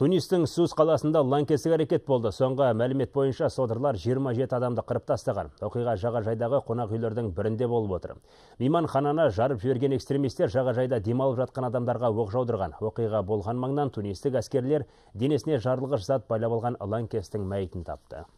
Тунистің Сус қаласында лаңкестік әрекет болды. Соңғы мәлімет бойынша содырлар 27 адамды қырып тастаған. Оқиға жағажайдағы қонақ үйлердің бірінде болып отыр. ханана жарып жүрген экстремистер жағажайда демалып жатқан адамдарға оқ жаудырған. Оқиға болған маңнан тунистік әскерлер денесіне жарылғыш зат байлап алған ланкестің мәйітін тапты.